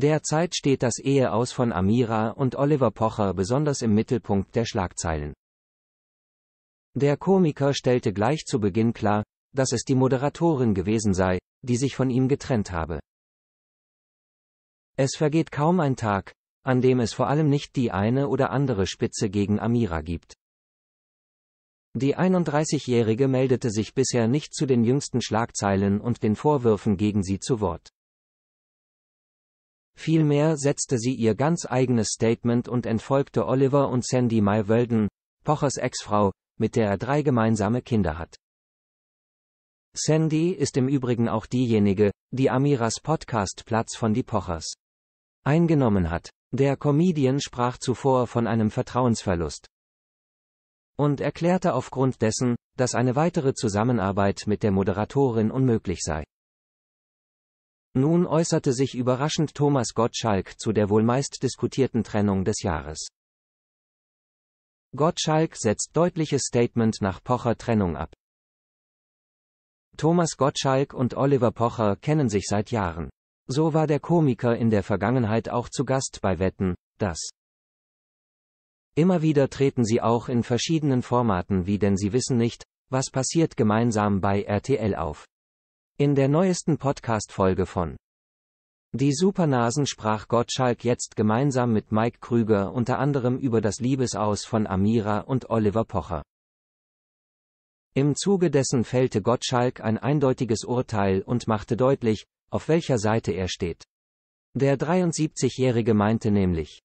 Derzeit steht das Eheaus von Amira und Oliver Pocher besonders im Mittelpunkt der Schlagzeilen. Der Komiker stellte gleich zu Beginn klar, dass es die Moderatorin gewesen sei, die sich von ihm getrennt habe. Es vergeht kaum ein Tag, an dem es vor allem nicht die eine oder andere Spitze gegen Amira gibt. Die 31-Jährige meldete sich bisher nicht zu den jüngsten Schlagzeilen und den Vorwürfen gegen sie zu Wort. Vielmehr setzte sie ihr ganz eigenes Statement und entfolgte Oliver und Sandy Mai Wölden, Pochers Ex-Frau, mit der er drei gemeinsame Kinder hat. Sandy ist im Übrigen auch diejenige, die Amiras Podcast-Platz von die Pochers eingenommen hat. Der Comedian sprach zuvor von einem Vertrauensverlust und erklärte aufgrund dessen, dass eine weitere Zusammenarbeit mit der Moderatorin unmöglich sei. Nun äußerte sich überraschend Thomas Gottschalk zu der wohl meist diskutierten Trennung des Jahres. Gottschalk setzt deutliches Statement nach Pocher Trennung ab. Thomas Gottschalk und Oliver Pocher kennen sich seit Jahren. So war der Komiker in der Vergangenheit auch zu Gast bei Wetten, das. Immer wieder treten sie auch in verschiedenen Formaten wie denn sie wissen nicht, was passiert gemeinsam bei RTL auf. In der neuesten Podcast-Folge von Die Supernasen sprach Gottschalk jetzt gemeinsam mit Mike Krüger unter anderem über das Liebesaus von Amira und Oliver Pocher. Im Zuge dessen fällte Gottschalk ein eindeutiges Urteil und machte deutlich, auf welcher Seite er steht. Der 73-Jährige meinte nämlich,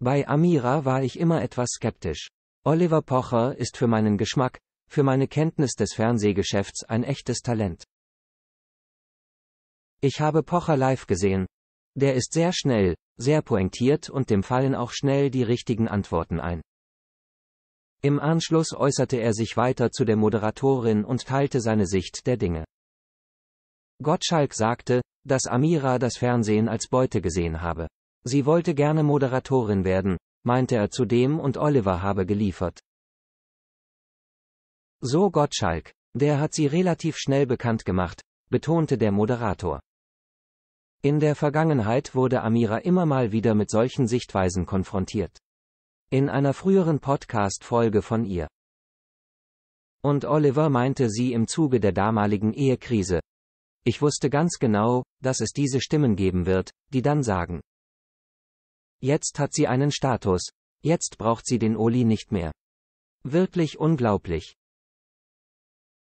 bei Amira war ich immer etwas skeptisch. Oliver Pocher ist für meinen Geschmack, für meine Kenntnis des Fernsehgeschäfts ein echtes Talent. Ich habe Pocher live gesehen. Der ist sehr schnell, sehr pointiert und dem fallen auch schnell die richtigen Antworten ein. Im Anschluss äußerte er sich weiter zu der Moderatorin und teilte seine Sicht der Dinge. Gottschalk sagte, dass Amira das Fernsehen als Beute gesehen habe. Sie wollte gerne Moderatorin werden, meinte er zudem und Oliver habe geliefert. So Gottschalk, der hat sie relativ schnell bekannt gemacht, betonte der Moderator. In der Vergangenheit wurde Amira immer mal wieder mit solchen Sichtweisen konfrontiert. In einer früheren Podcast-Folge von ihr und Oliver meinte sie im Zuge der damaligen Ehekrise. Ich wusste ganz genau, dass es diese Stimmen geben wird, die dann sagen. Jetzt hat sie einen Status. Jetzt braucht sie den Oli nicht mehr. Wirklich unglaublich.